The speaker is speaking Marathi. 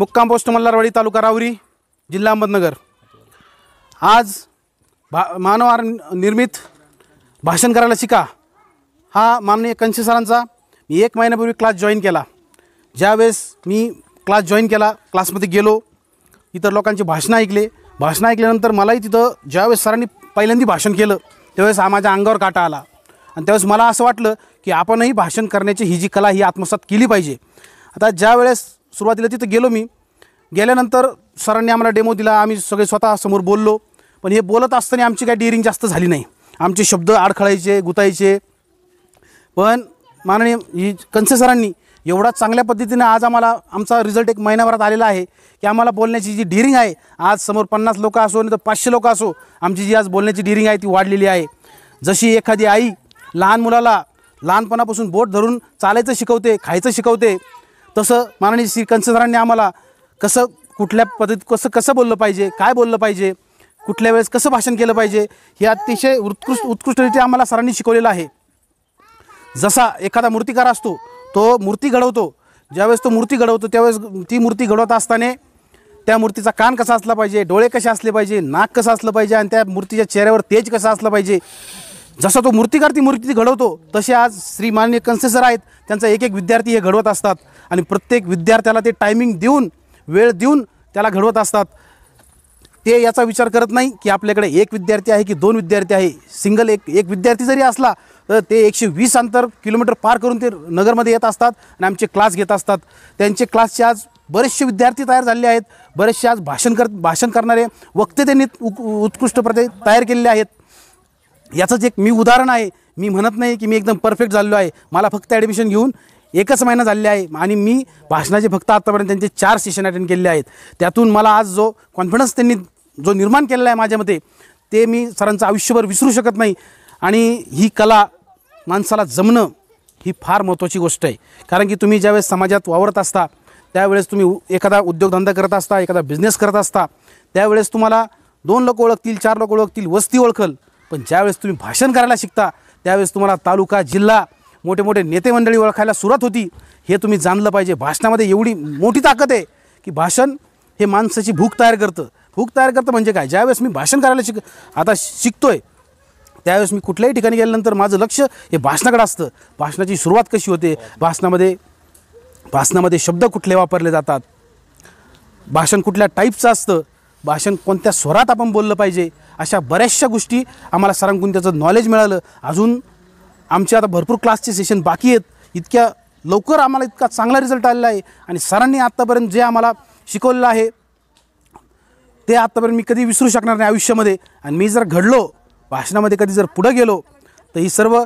मुक्काम पोस्ट मल्हारवाडी तालुका रावरी जिल्हा अहमदनगर आज भा मानवार निर्मित भाषण करायला शिका हा माननीय कंशी सरांचा मी एक महिन्यापूर्वी क्लास जॉईन केला ज्यावेळेस मी क्लास जॉईन केला क्लासमध्ये गेलो इतर लोकांची भाषणं ऐकले भाषणं ऐकल्यानंतर मलाही तिथं ज्यावेळेस सरांनी पहिल्यांदा भाषण केलं त्यावेळेस हा माझ्या अंगावर काटा आला आणि त्यावेळेस मला असं वाटलं की आपणही भाषण करण्याची ही जी कला ही आत्मसात केली पाहिजे आता ज्यावेळेस सुरुवातीला तिथं गेलो मी गेल्यानंतर सरांनी आम्हाला डेमो दिला आम्ही सगळे स्वतः समोर बोललो पण हे बोलत असताना आमची काय डिअरिंग जास्त झाली नाही आमचे शब्द आडखळायचे गुतायचे पण माननीय ही कंसे सरांनी एवढा चांगल्या पद्धतीने आज आम्हाला आमचा रिझल्ट एक महिनाभरात आलेला आहे की आम्हाला बोलण्याची जी डिअरिंग आहे आज समोर पन्नास लोकं असो नाही तर पाचशे लोकं असो आमची जी आज बोलण्याची डिअरिंग आहे ती वाढलेली आहे जशी एखादी आई लहान मुलाला लहानपणापासून बोट धरून चालायचं शिकवते खायचं शिकवते तसं माननीय श्री कंसधरांनी आम्हाला कसं कुठल्या पद्धतीत कसं कसं बोललं पाहिजे काय बोललं पाहिजे कुठल्या वेळेस कसं भाषण केलं पाहिजे हे अतिशय उत्कृष्ट उत्कृष्टरित्या आम्हाला सरांनी शिकवलेलं आहे जसा एखादा मूर्तिकार असतो तो मूर्ती घडवतो ज्यावेळेस तो मूर्ती घडवतो त्यावेळेस ती मूर्ती घडवत असताना त्या मूर्तीचा कान कसा असला पाहिजे डोळे कसे असले पाहिजे नाक कसं असलं पाहिजे आणि त्या मूर्तीच्या चेहऱ्यावर तेज कसं असलं पाहिजे जसा तो मूर्तिकार ती मूर्ती घडवतो तसे आज श्रीमान्य माननीय आहेत त्यांचा एक एक विद्यार्थी हे घडवत असतात आणि प्रत्येक विद्यार्थ्याला ते टायमिंग देऊन वेळ देऊन त्याला घडवत असतात ते याचा विचार करत नाही की आपल्याकडे एक विद्यार्थी आहे की दोन विद्यार्थी आहे सिंगल एक एक विद्यार्थी जरी असला तर ते एकशे वीस अंतर किलोमीटर पार करून ते नगरमध्ये येत असतात आणि आमचे क्लास घेत असतात त्यांचे क्लासचे आज बरेचसे विद्यार्थी तयार झाले आहेत बरेचसे आज भाषण कर भाषण करणारे वक्ते त्यांनी उत्कृष्ट प्रते तयार केलेले आहेत याचंच एक मी उदाहरण आहे मी म्हणत नाही की मी एकदम परफेक्ट झालेलो आहे मला फक्त ॲडमिशन घेऊन एकच महिना झालेला आहे आणि मी भाषणाचे फक्त आत्तापर्यंत त्यांचे चार सेशन अटेंड केलेले आहेत त्यातून मला आज जो कॉन्फिडन्स त्यांनी जो निर्माण केलेला आहे माझ्यामध्ये ते मी सरांचं आयुष्यभर विसरू शकत नाही आणि ही कला माणसाला जमणं ही फार महत्त्वाची गोष्ट आहे कारण की तुम्ही ज्यावेळेस समाजात वावरत असता त्यावेळेस तुम्ही एखादा उद्योगधंदा करत असता एखादा बिझनेस करत असता त्यावेळेस तुम्हाला दोन लोक ओळखतील चार लोक ओळखतील वस्ती ओळखल पण ज्यावेळेस तुम्ही भाषण करायला शिकता त्यावेळेस तुम्हाला तालुका जिल्हा मोठे मोठे नेते मंडळी ओळखायला सुरुवात होती हे तुम्ही जाणलं पाहिजे भाषणामध्ये एवढी मोठी ताकद आहे की भाषण हे माणसाची भूक तयार करतं भूक तयार करतं म्हणजे काय ज्यावेळेस मी भाषण करायला शिक आता शिकतो आहे त्यावेळेस मी कुठल्याही ठिकाणी गेल्यानंतर माझं लक्ष हे भाषणाकडे असतं भाषणाची सुरुवात कशी होते भाषणामध्ये भाषणामध्ये शब्द कुठले वापरले जातात भाषण कुठल्या टाईपचं असतं भाषण कोणत्या स्वरात आपण बोललं पाहिजे अशा बऱ्याचशा गोष्टी आम्हाला सरांकडून त्याचं नॉलेज मिळालं अजून आमचे आता भरपूर क्लासचे सेशन बाकी आहेत इतक्या लवकर आम्हाला इतका चांगला रिझल्ट आलेला आहे आणि सरांनी आत्तापर्यंत जे आम्हाला शिकवलेलं आहे ते आत्तापर्यंत मी कधी विसरू शकणार नाही आयुष्यामध्ये आणि मी जर घडलो भाषणामध्ये कधी जर पुढं गेलो तर ही सर्व